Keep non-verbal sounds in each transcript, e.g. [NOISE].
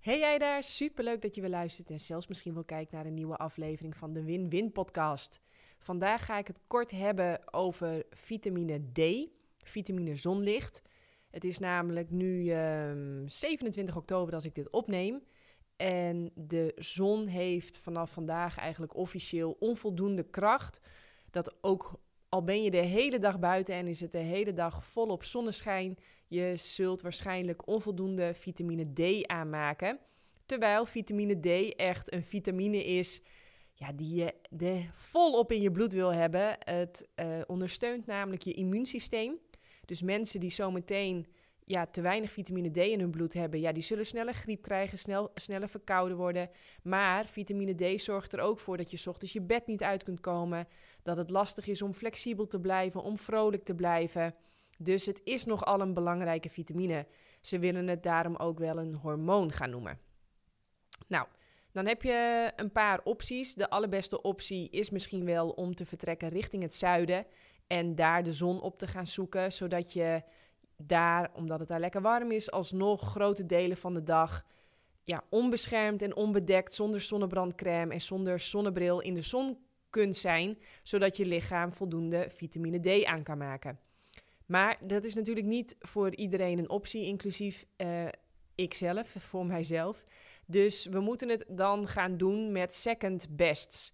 Hey jij daar, superleuk dat je weer luistert en zelfs misschien wel kijkt naar een nieuwe aflevering van de Win-Win podcast. Vandaag ga ik het kort hebben over vitamine D, vitamine zonlicht. Het is namelijk nu 27 ehm, oktober als ik dit opneem. En de zon heeft vanaf vandaag eigenlijk officieel onvoldoende kracht. Dat ook al ben je de hele dag buiten en is het de hele dag volop zonneschijn, je zult waarschijnlijk onvoldoende vitamine D aanmaken. Terwijl vitamine D echt een vitamine is ja, die je de, volop in je bloed wil hebben. Het eh, ondersteunt namelijk je immuunsysteem. Dus mensen die zometeen ja, te weinig vitamine D in hun bloed hebben, ja, die zullen sneller griep krijgen, snel, sneller verkouden worden. Maar vitamine D zorgt er ook voor dat je ochtends je bed niet uit kunt komen, dat het lastig is om flexibel te blijven, om vrolijk te blijven. Dus het is nogal een belangrijke vitamine. Ze willen het daarom ook wel een hormoon gaan noemen. Nou, dan heb je een paar opties. De allerbeste optie is misschien wel om te vertrekken richting het zuiden en daar de zon op te gaan zoeken, zodat je daar, omdat het daar lekker warm is, alsnog grote delen van de dag ja, onbeschermd en onbedekt, zonder zonnebrandcrème en zonder zonnebril in de zon kunt zijn, zodat je lichaam voldoende vitamine D aan kan maken. Maar dat is natuurlijk niet voor iedereen een optie, inclusief uh, ikzelf, voor mijzelf. Dus we moeten het dan gaan doen met second bests.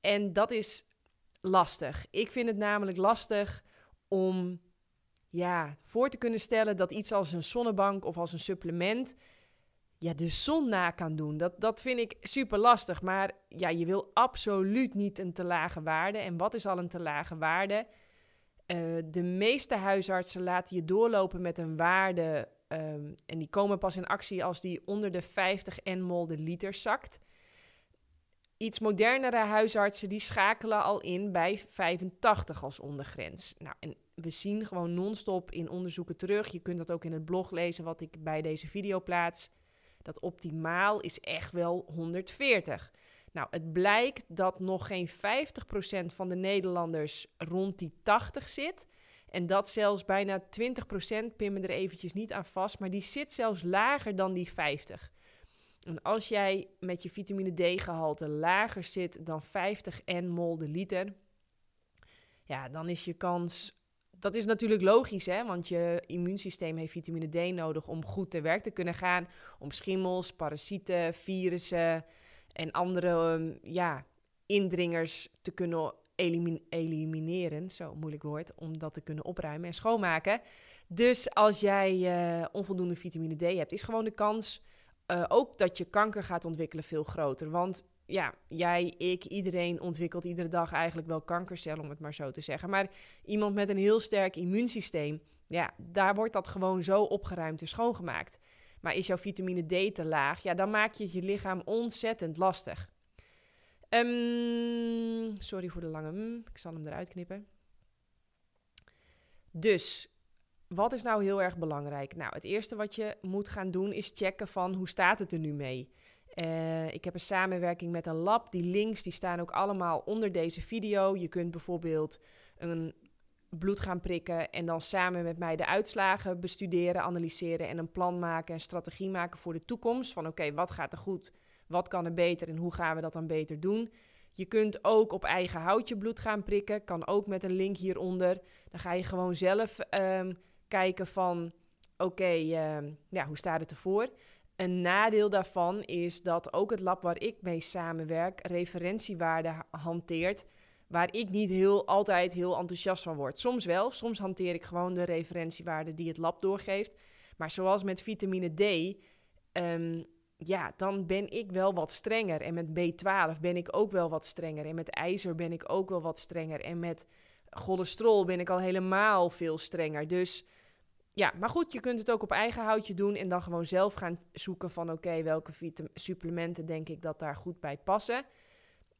En dat is lastig. Ik vind het namelijk lastig om ja, voor te kunnen stellen dat iets als een zonnebank of als een supplement ja, de zon na kan doen. Dat, dat vind ik super lastig. Maar ja, je wil absoluut niet een te lage waarde. En wat is al een te lage waarde? Eh, de meeste huisartsen laten je doorlopen met een waarde. Ehm, en die komen pas in actie als die onder de 50 n de liter zakt. Iets modernere huisartsen die schakelen al in bij 85 als ondergrens. Nou, en we zien gewoon non-stop in onderzoeken terug. Je kunt dat ook in het blog lezen wat ik bij deze video plaats. Dat optimaal is echt wel 140. Nou, het blijkt dat nog geen 50% van de Nederlanders rond die 80 zit. En dat zelfs bijna 20%, pin me er eventjes niet aan vast, maar die zit zelfs lager dan die 50. En als jij met je vitamine D-gehalte lager zit dan 50 N mol de liter, ja, dan is je kans dat is natuurlijk logisch, hè? want je immuunsysteem heeft vitamine D nodig om goed te werk te kunnen gaan. Om schimmels, parasieten, virussen en andere ehm, ja, indringers te kunnen elimineren. Zo moeilijk woord, om dat te kunnen opruimen en schoonmaken. Dus als jij eh, onvoldoende vitamine D hebt, is gewoon de kans eh, ook dat je kanker gaat ontwikkelen veel groter. Want ja, jij, ik, iedereen ontwikkelt iedere dag eigenlijk wel kankercellen, om het maar zo te zeggen. Maar iemand met een heel sterk immuunsysteem, ja, daar wordt dat gewoon zo opgeruimd en schoongemaakt. Maar is jouw vitamine D te laag, ja, dan maak je je lichaam ontzettend lastig. Ehm, sorry voor de lange m. ik zal hem eruit knippen. Dus, wat is nou heel erg belangrijk? Nou, het eerste wat je moet gaan doen is checken van hoe staat het er nu mee? Eh, ik heb een samenwerking met een lab. Die links die staan ook allemaal onder deze video. Je kunt bijvoorbeeld een bloed gaan prikken en dan samen met mij de uitslagen bestuderen, analyseren en een plan maken en strategie maken voor de toekomst. Van oké, wat gaat er goed, wat kan er beter en hoe gaan we dat dan beter doen? Je kunt ook op eigen houtje bloed gaan prikken, kan ook met een link hieronder. Dan ga je gewoon zelf ehm, kijken van oké, ehm, ja, hoe staat het ervoor? Een nadeel daarvan is dat ook het lab waar ik mee samenwerk referentiewaarden hanteert waar ik niet heel, altijd heel enthousiast van word. Soms wel, soms hanteer ik gewoon de referentiewaarden die het lab doorgeeft. Maar zoals met vitamine D, ehm, ja, dan ben ik wel wat strenger. En met B12 ben ik ook wel wat strenger. En met ijzer ben ik ook wel wat strenger. En met cholesterol ben ik al helemaal veel strenger. Dus ja, maar goed, je kunt het ook op eigen houtje doen en dan gewoon zelf gaan zoeken van oké, welke supplementen denk ik dat daar goed bij passen.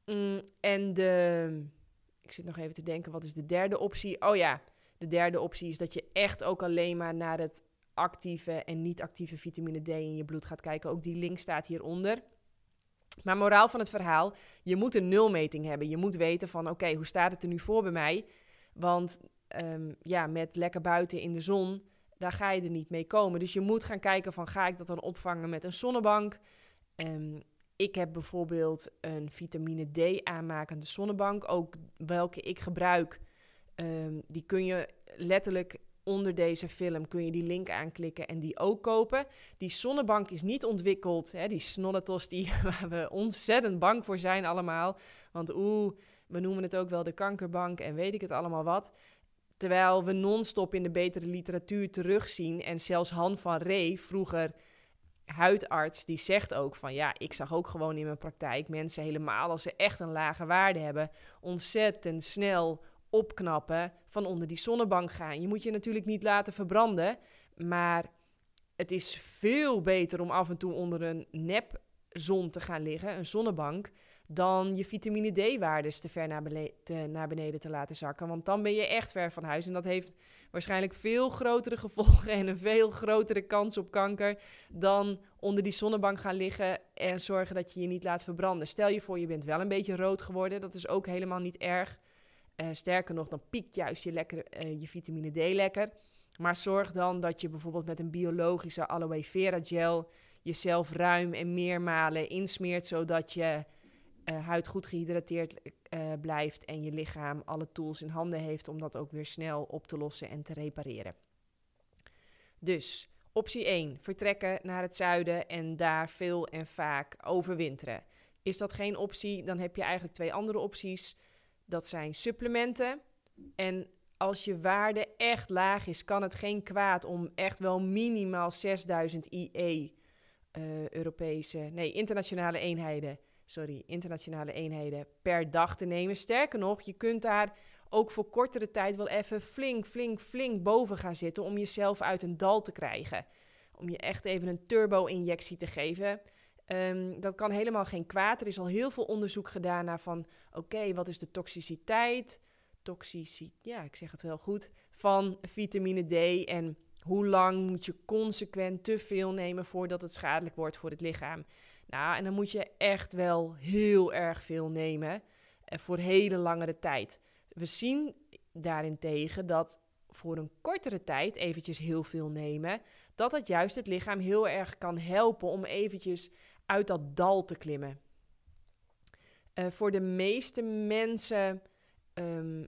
Mm, en de, ik zit nog even te denken, wat is de derde optie? Oh ja, de derde optie is dat je echt ook alleen maar naar het actieve en niet-actieve vitamine D in je bloed gaat kijken. Ook die link staat hieronder. Maar moraal van het verhaal, je moet een nulmeting hebben. Je moet weten van oké, hoe staat het er nu voor bij mij? Want ehm, ja, met lekker buiten in de zon daar ga je er niet mee komen. Dus je moet gaan kijken van ga ik dat dan opvangen met een zonnebank. Um, ik heb bijvoorbeeld een vitamine D aanmakende zonnebank. Ook welke ik gebruik, ehm, die kun je letterlijk onder deze film kun je die link aanklikken en die ook kopen. Die zonnebank is niet ontwikkeld. Hè, die snolletos die, [LAUGHS] waar we ontzettend bang voor zijn allemaal. Want oeh, we noemen het ook wel de kankerbank en weet ik het allemaal wat. Terwijl we non-stop in de betere literatuur terugzien. En zelfs Han van Ree, vroeger huidarts, die zegt ook van ja, ik zag ook gewoon in mijn praktijk mensen helemaal als ze echt een lage waarde hebben, ontzettend snel opknappen, van onder die zonnebank gaan. Je moet je natuurlijk niet laten verbranden, maar het is veel beter om af en toe onder een nep zon te gaan liggen, een zonnebank, dan je vitamine D-waardes te ver naar, naar, beneden te laten zakken. Want dan ben je echt ver van huis. En dat heeft waarschijnlijk veel grotere gevolgen en een veel grotere kans op kanker dan onder die zonnebank gaan liggen en zorgen dat je je niet laat verbranden. Stel je voor, je bent wel een beetje rood geworden. Dat is ook helemaal niet erg. Eh, sterker nog, dan piekt juist je, lekker, eh, je vitamine D lekker. Maar zorg dan dat je bijvoorbeeld met een biologische aloe vera gel jezelf ruim en meermalen insmeert, zodat je eh, huid goed gehydrateerd eh, blijft en je lichaam alle tools in handen heeft om dat ook weer snel op te lossen en te repareren. Dus optie 1: vertrekken naar het zuiden en daar veel en vaak overwinteren. Is dat geen optie, dan heb je eigenlijk twee andere opties. Dat zijn supplementen. En als je waarde echt laag is, kan het geen kwaad om echt wel minimaal 6000 IE, eh, Europese, nee, internationale eenheden sorry, internationale eenheden per dag te nemen. Sterker nog, je kunt daar ook voor kortere tijd wel even flink, flink, flink boven gaan zitten om jezelf uit een dal te krijgen. Om je echt even een turbo-injectie te geven. Ehm, dat kan helemaal geen kwaad. Er is al heel veel onderzoek gedaan naar van, oké, wat is de toxiciteit? Toxiciteit, ja, ik zeg het wel goed, van vitamine D en hoe lang moet je consequent te veel nemen voordat het schadelijk wordt voor het lichaam? Nou, en dan moet je echt wel heel erg veel nemen eh, voor hele langere tijd. We zien daarentegen dat voor een kortere tijd eventjes heel veel nemen, dat dat juist het lichaam heel erg kan helpen om eventjes uit dat dal te klimmen. Eh, voor de meeste mensen, ehm,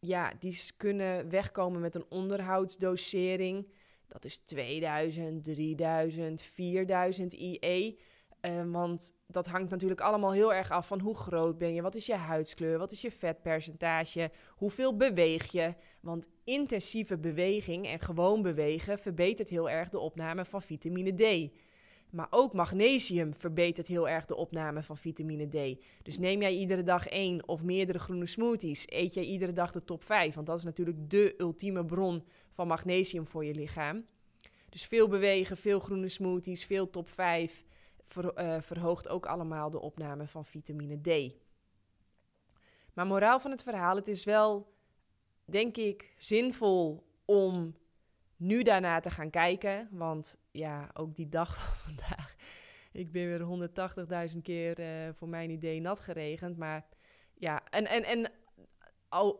ja, die kunnen wegkomen met een onderhoudsdosering. Dat is 2000, 3000, 4000 IE. Ehm, want dat hangt natuurlijk allemaal heel erg af van hoe groot ben je, wat is je huidskleur, wat is je vetpercentage, hoeveel beweeg je. Want intensieve beweging en gewoon bewegen verbetert heel erg de opname van vitamine D. Maar ook magnesium verbetert heel erg de opname van vitamine D. Dus neem jij iedere dag één of meerdere groene smoothies, eet jij iedere dag de top 5, want dat is natuurlijk de ultieme bron van magnesium voor je lichaam. Dus veel bewegen, veel groene smoothies, veel top 5. Eh, verhoogt ook allemaal de opname van vitamine D. Maar moraal van het verhaal, het is wel, denk ik, zinvol om nu daarna te gaan kijken. Want ja, ook die dag [LAUGHS] van vandaag, ik ben weer 180.000 keer eh, voor mijn idee nat geregend. Maar ja, en, en, en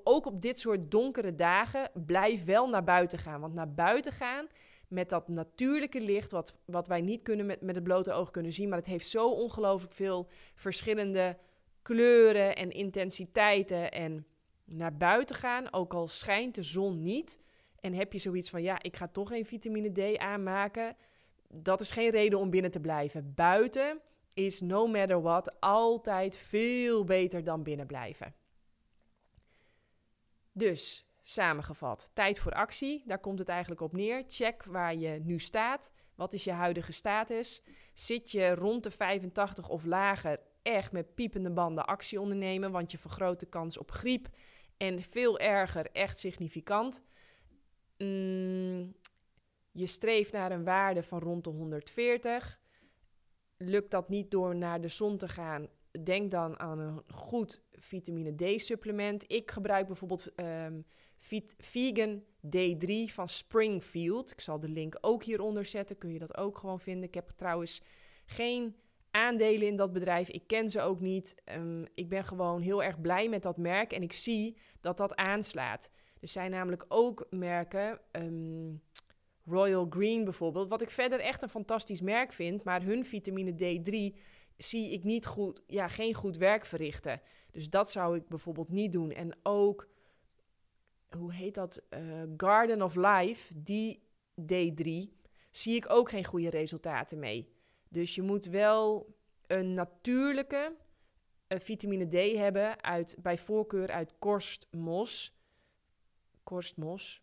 ook op dit soort donkere dagen, blijf wel naar buiten gaan. Want naar buiten gaan met dat natuurlijke licht, wat, wat wij niet kunnen met, met het blote oog kunnen zien. Maar het heeft zo ongelooflijk veel verschillende kleuren en intensiteiten. En naar buiten gaan, ook al schijnt de zon niet. En heb je zoiets van, ja, ik ga toch geen vitamine D aanmaken. Dat is geen reden om binnen te blijven. Buiten is no matter what altijd veel beter dan binnen blijven. Dus Samengevat, tijd voor actie, daar komt het eigenlijk op neer. Check waar je nu staat. Wat is je huidige status? Zit je rond de 85 of lager echt met piepende banden actie ondernemen? Want je vergroot de kans op griep en veel erger, echt significant. Mm, je streeft naar een waarde van rond de 140. Lukt dat niet door naar de zon te gaan? Denk dan aan een goed vitamine D-supplement. Ik gebruik bijvoorbeeld ehm, Vegan d 3 van Springfield. Ik zal de link ook hieronder zetten, kun je dat ook gewoon vinden. Ik heb trouwens geen aandelen in dat bedrijf. Ik ken ze ook niet. Ehm, ik ben gewoon heel erg blij met dat merk en ik zie dat dat aanslaat. Er zijn namelijk ook merken, ehm, Royal Green bijvoorbeeld, wat ik verder echt een fantastisch merk vind, maar hun vitamine D3 zie ik niet goed, ja, geen goed werk verrichten. Dus dat zou ik bijvoorbeeld niet doen. En ook hoe heet dat? Eh, Garden of Life, die D3, zie ik ook geen goede resultaten mee. Dus je moet wel een natuurlijke eh, vitamine D hebben, uit, bij voorkeur uit korstmos. Korstmos.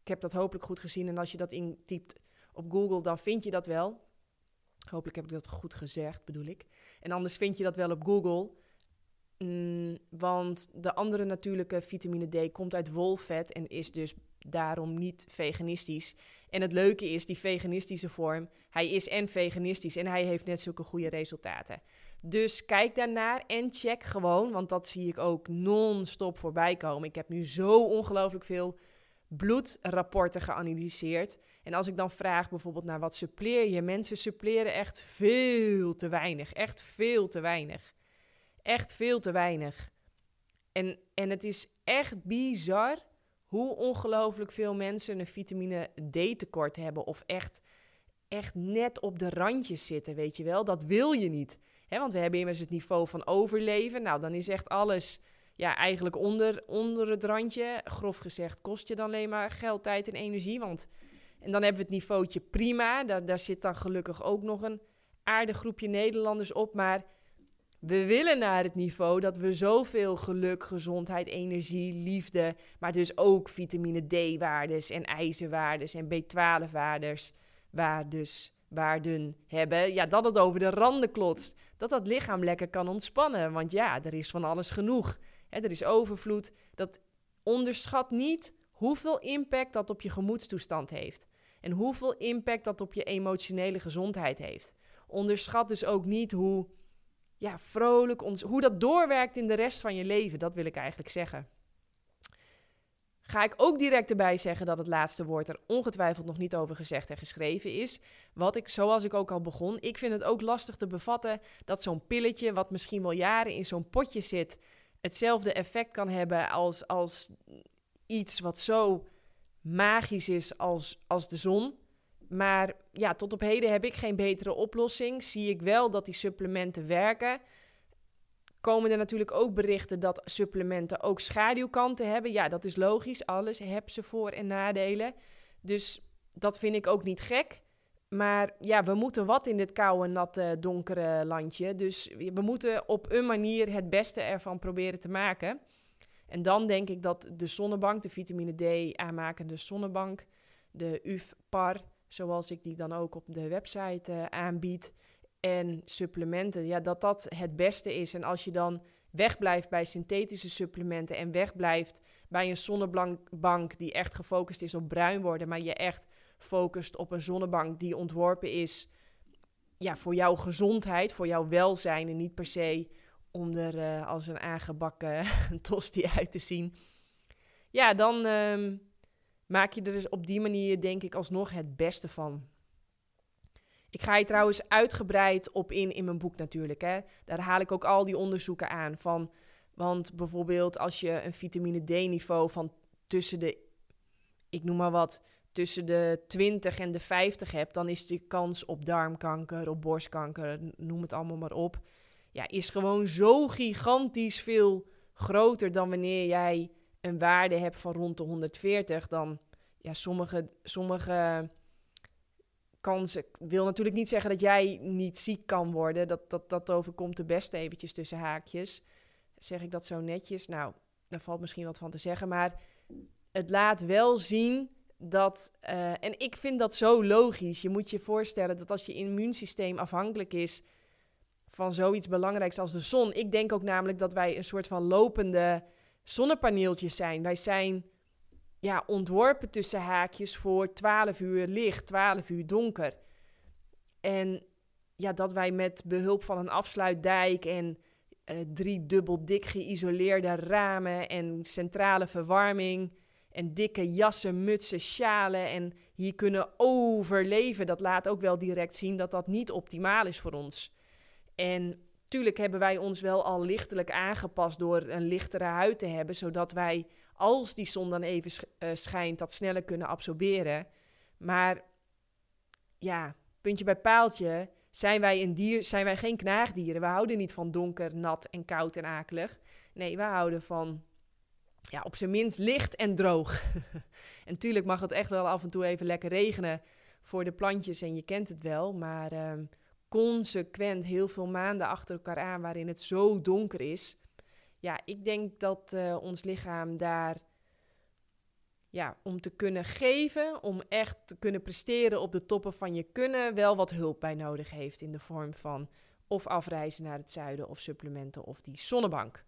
Ik heb dat hopelijk goed gezien. En als je dat intypt op Google, dan vind je dat wel. Hopelijk heb ik dat goed gezegd, bedoel ik. En anders vind je dat wel op Google. Mm, want de andere natuurlijke vitamine D komt uit wolvet en is dus daarom niet veganistisch. En het leuke is, die veganistische vorm, hij is en veganistisch en hij heeft net zulke goede resultaten. Dus kijk daarnaar en check gewoon, want dat zie ik ook non-stop voorbij komen. Ik heb nu zo ongelooflijk veel bloedrapporten geanalyseerd. En als ik dan vraag bijvoorbeeld naar wat suppleer je, mensen suppleren echt veel te weinig, echt veel te weinig. Echt veel te weinig. En, en het is echt bizar hoe ongelooflijk veel mensen een vitamine D tekort hebben. Of echt, echt net op de randjes zitten, weet je wel. Dat wil je niet. hè? want we hebben immers het niveau van overleven. Nou, dan is echt alles ja, eigenlijk onder, onder het randje. Grof gezegd kost je dan alleen maar geld, tijd en energie. Want, en dan hebben we het niveautje prima. Daar, daar zit dan gelukkig ook nog een aardig groepje Nederlanders op. Maar we willen naar het niveau dat we zoveel geluk, gezondheid, energie, liefde, maar dus ook vitamine D-waardes en ijzerwaardes en B12-waardes, waardes, waarden hebben. Ja, dat het over de randen klotst. Dat dat lichaam lekker kan ontspannen. Want ja, er is van alles genoeg. Hè, er is overvloed. Dat onderschat niet hoeveel impact dat op je gemoedstoestand heeft. En hoeveel impact dat op je emotionele gezondheid heeft. Onderschat dus ook niet hoe ja, vrolijk, ons, hoe dat doorwerkt in de rest van je leven, dat wil ik eigenlijk zeggen. Ga ik ook direct erbij zeggen dat het laatste woord er ongetwijfeld nog niet over gezegd en geschreven is. Wat ik, zoals ik ook al begon, ik vind het ook lastig te bevatten dat zo'n pilletje, wat misschien wel jaren in zo'n potje zit, hetzelfde effect kan hebben als, als iets wat zo magisch is als, als de zon. Maar ja, tot op heden heb ik geen betere oplossing. Zie ik wel dat die supplementen werken. Komen er natuurlijk ook berichten dat supplementen ook schaduwkanten hebben. Ja, dat is logisch. Alles heeft ze voor- en nadelen. Dus dat vind ik ook niet gek. Maar ja, we moeten wat in dit koude, natte, donkere landje. Dus we moeten op een manier het beste ervan proberen te maken. En dan denk ik dat de zonnebank, de vitamine D aanmakende zonnebank, de UV par zoals ik die dan ook op de website eh, aanbied, en supplementen, ja, dat dat het beste is. En als je dan wegblijft bij synthetische supplementen en wegblijft bij een zonnebank die echt gefocust is op bruin worden, maar je echt focust op een zonnebank die ontworpen is ja, voor jouw gezondheid, voor jouw welzijn en niet per se om er eh, als een aangebakken [LAUGHS] tosti uit te zien. Ja, dan ehm, maak je er dus op die manier, denk ik, alsnog het beste van. Ik ga je trouwens uitgebreid op in in mijn boek natuurlijk. Hè. Daar haal ik ook al die onderzoeken aan. Van, want bijvoorbeeld als je een vitamine D-niveau van tussen de, ik noem maar wat, tussen de 20 en de 50 hebt, dan is de kans op darmkanker, op borstkanker, noem het allemaal maar op, ja, is gewoon zo gigantisch veel groter dan wanneer jij een waarde hebt van rond de 140. Dan ja, sommige, sommige kansen. wil natuurlijk niet zeggen dat jij niet ziek kan worden. Dat, dat, dat overkomt de beste eventjes tussen haakjes. Zeg ik dat zo netjes? Nou, daar valt misschien wat van te zeggen. Maar het laat wel zien dat. Eh, en ik vind dat zo logisch. Je moet je voorstellen dat als je immuunsysteem afhankelijk is van zoiets belangrijks als de zon. Ik denk ook namelijk dat wij een soort van lopende zonnepaneeltjes zijn. Wij zijn ja, ontworpen tussen haakjes voor 12 uur licht, 12 uur donker. En ja, dat wij met behulp van een afsluitdijk en eh, drie dubbel dik geïsoleerde ramen en centrale verwarming en dikke jassen, mutsen, sjalen en hier kunnen overleven, dat laat ook wel direct zien dat dat niet optimaal is voor ons. En tuurlijk hebben wij ons wel al lichtelijk aangepast door een lichtere huid te hebben, zodat wij als die zon dan even sch eh, schijnt, dat sneller kunnen absorberen. Maar ja, puntje bij paaltje, zijn wij, een dier, zijn wij geen knaagdieren. We houden niet van donker, nat en koud en akelig. Nee, we houden van ja, op zijn minst licht en droog. [LAUGHS] en tuurlijk mag het echt wel af en toe even lekker regenen voor de plantjes en je kent het wel. Maar ehm, consequent heel veel maanden achter elkaar aan waarin het zo donker is ja, ik denk dat eh, ons lichaam daar ja, om te kunnen geven, om echt te kunnen presteren op de toppen van je kunnen, wel wat hulp bij nodig heeft in de vorm van of afreizen naar het zuiden of supplementen of die zonnebank.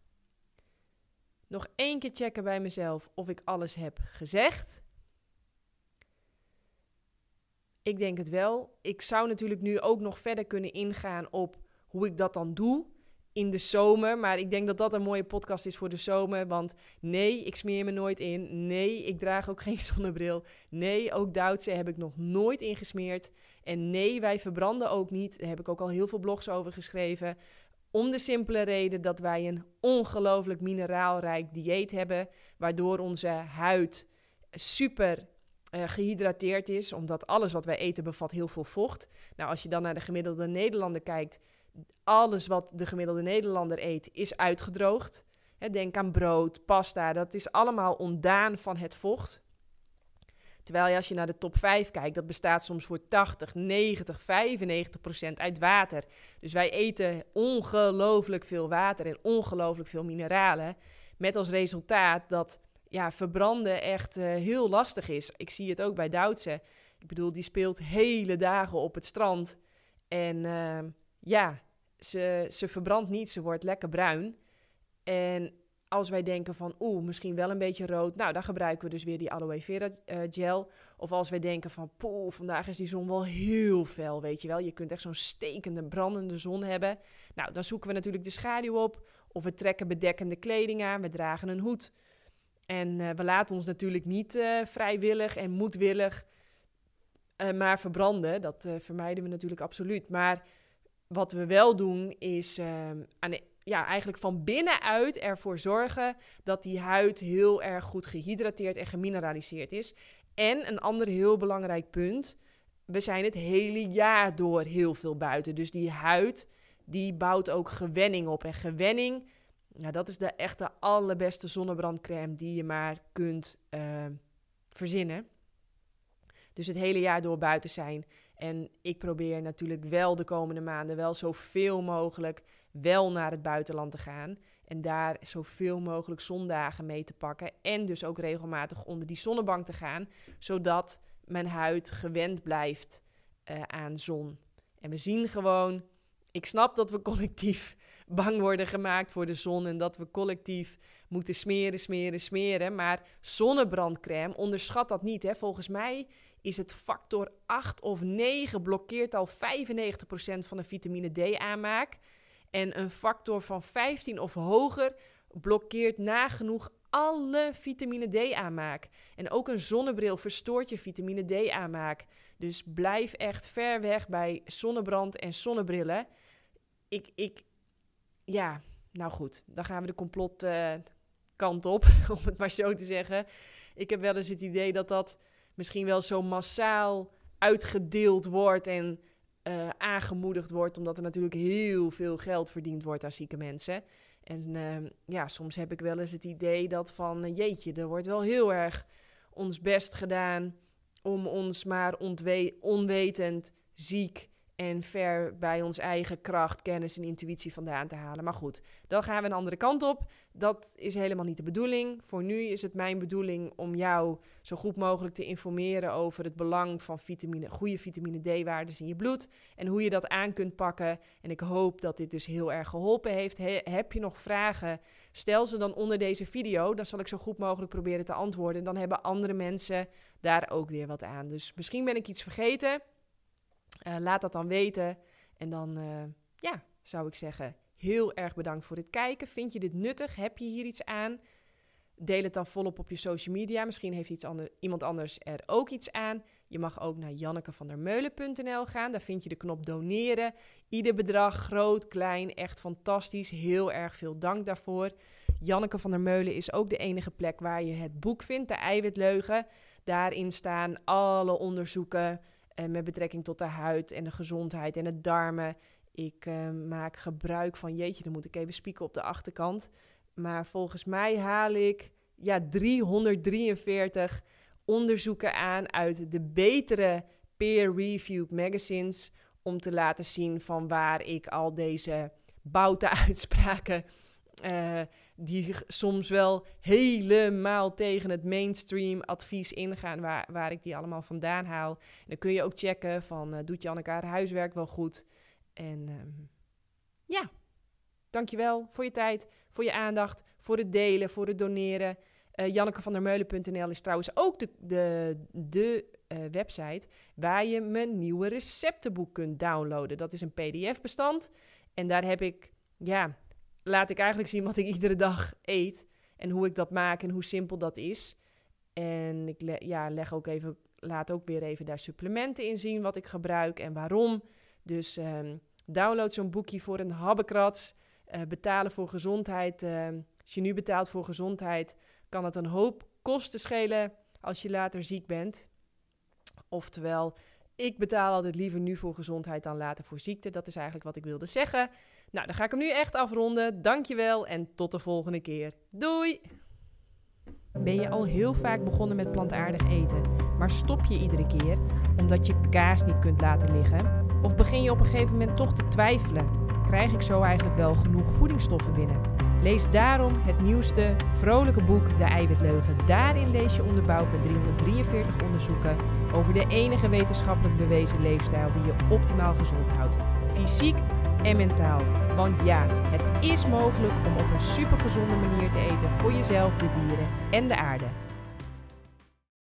Nog één keer checken bij mezelf of ik alles heb gezegd. Ik denk het wel. Ik zou natuurlijk nu ook nog verder kunnen ingaan op hoe ik dat dan doe in de zomer. Maar ik denk dat dat een mooie podcast is voor de zomer. Want nee, ik smeer me nooit in. Nee, ik draag ook [LAUGHS] geen zonnebril. Nee, ook Duitse heb ik nog nooit ingesmeerd. En nee, wij verbranden ook niet. Daar heb ik ook al heel veel blogs over geschreven. Om de simpele reden dat wij een ongelooflijk mineraalrijk dieet hebben. Waardoor onze huid super eh, gehydrateerd is. Omdat alles wat wij eten bevat heel veel vocht. Nou, als je dan naar de gemiddelde Nederlander kijkt alles wat de gemiddelde Nederlander eet is uitgedroogd. Denk aan brood, pasta, dat is allemaal ontdaan van het vocht. Terwijl je als je naar de top 5 kijkt, dat bestaat soms voor 80, 90, 95 procent uit water. Dus wij eten ongelooflijk veel water en ongelooflijk veel mineralen. Met als resultaat dat ja, verbranden echt eh, heel lastig is. Ik zie het ook bij Duitse. Ik bedoel, die speelt hele dagen op het strand. En eh, ja, ze, ze verbrandt niet, ze wordt lekker bruin. En als wij denken van oeh, misschien wel een beetje rood, nou dan gebruiken we dus weer die aloe vera eh, gel. Of als wij denken van poeh, vandaag is die zon wel heel fel, weet je wel. Je kunt echt zo'n stekende, brandende zon hebben. Nou, dan zoeken we natuurlijk de schaduw op. Of we trekken bedekkende kleding aan, we dragen een hoed. En eh, we laten ons natuurlijk niet eh, vrijwillig en moedwillig maar verbranden. Dat vermijden we natuurlijk absoluut. Maar wat we wel doen is ehm, aan ja, eigenlijk van binnenuit ervoor zorgen dat die huid heel erg goed gehydrateerd en gemineraliseerd is. En een ander heel belangrijk punt, we zijn het hele jaar door heel veel buiten. Dus die huid, die bouwt ook gewenning op. En gewenning, nou, dat is de echte allerbeste zonnebrandcrème die je maar kunt ehm, verzinnen. Dus het hele jaar door buiten zijn. En ik probeer natuurlijk wel de komende maanden wel zoveel mogelijk wel naar het buitenland te gaan. En daar zoveel mogelijk zondagen mee te pakken. En dus ook regelmatig onder die zonnebank te gaan. Zodat mijn huid gewend blijft eh, aan zon. En we zien gewoon. Ik snap dat we collectief [LAUGHS] bang worden gemaakt voor de zon. En dat we collectief moeten smeren, smeren, smeren. Maar zonnebrandcrème, onderschat dat niet. Hè? Volgens mij is het factor 8 of 9 blokkeert al 95% van de vitamine D aanmaak. En een factor van 15 of hoger blokkeert nagenoeg alle vitamine D aanmaak. En ook een zonnebril verstoort je vitamine D aanmaak. Dus blijf echt ver weg bij zonnebrand en zonnebrillen. Ik, ik, ja, nou goed, dan gaan we de complot eh, kant op, [LAUGHS] om het maar zo te zeggen. Ik heb wel eens het idee dat dat misschien wel zo massaal uitgedeeld wordt en eh, aangemoedigd wordt, omdat er natuurlijk heel veel geld verdiend wordt aan zieke mensen. En ehm, ja, soms heb ik wel eens het idee dat van eh, jeetje, er wordt wel heel erg ons best gedaan om ons maar onwetend ziek en ver bij ons eigen kracht, kennis en intuïtie vandaan te halen. Maar goed, dan gaan we een andere kant op. Dat is helemaal niet de bedoeling. Voor nu is het mijn bedoeling om jou zo goed mogelijk te informeren over het belang van vitamine, goede vitamine D-waardes in je bloed en hoe je dat aan kunt pakken. En ik hoop dat dit dus heel erg geholpen heeft. heb je nog vragen? Stel ze dan onder deze video. Dan zal ik zo goed mogelijk proberen te antwoorden. En Dan hebben andere mensen daar ook weer wat aan. Dus misschien ben ik iets vergeten. Eh, laat dat dan weten. En dan eh, ja, zou ik zeggen, heel erg bedankt voor het kijken. Vind je dit nuttig? Heb je hier iets aan? Deel het dan volop op je social media. Misschien heeft iets ander, iemand anders er ook iets aan. Je mag ook naar jannekevandermeulen.nl gaan. Daar vind je de knop doneren. Ieder bedrag, groot, klein, echt fantastisch. Heel erg veel dank daarvoor. Janneke van der Meulen is ook de enige plek waar je het boek vindt, de eiwitleugen. Daarin staan alle onderzoeken, eh, met betrekking tot de huid en de gezondheid en het darmen. Ik eh, maak gebruik van, jeetje, dan moet ik even spieken op de achterkant. Maar volgens mij haal ik ja, 343 onderzoeken aan uit de betere peer-reviewed magazines. Om te laten zien van waar ik al deze boute [LAUGHS] uitspraken eh, die soms wel helemaal tegen het mainstream advies ingaan, waar, waar ik die allemaal vandaan haal. En dan kun je ook checken van, eh, doet Janneke haar huiswerk wel goed? En um, ja, dankjewel voor je tijd, voor je aandacht, voor het delen, voor het doneren. Uh, eh, JannekeVandermeulen.nl is trouwens ook de, de, de eh, website waar je mijn nieuwe receptenboek kunt downloaden. Dat is een PDF-bestand en daar heb ik, ja, laat ik eigenlijk zien wat ik iedere dag eet. En hoe ik dat maak en hoe simpel dat is. En ik ja, leg ook even, laat ook weer even daar supplementen in zien wat ik gebruik en waarom. Dus ehm, download zo'n boekje voor een habbekrats. Eh, betalen voor gezondheid. Ehm, als je nu betaalt voor gezondheid, kan het een hoop kosten schelen als je later ziek bent. Oftewel, ik betaal altijd liever nu voor gezondheid dan later voor ziekte. Dat is eigenlijk wat ik wilde zeggen. Nou, dan ga ik hem nu echt afronden. Dankjewel en tot de volgende keer. Doei! Ben je al heel vaak begonnen met plantaardig eten, maar stop je iedere keer omdat je kaas niet kunt laten liggen? Of begin je op een gegeven moment toch te twijfelen? Krijg ik zo eigenlijk wel genoeg voedingsstoffen binnen? Lees daarom het nieuwste, vrolijke boek De Eiwitleugen. Daarin lees je onderbouwd met 343 onderzoeken over de enige wetenschappelijk bewezen leefstijl die je optimaal gezond houdt, fysiek en mentaal. Want ja, het is mogelijk om op een supergezonde manier te eten voor jezelf, de dieren en de aarde.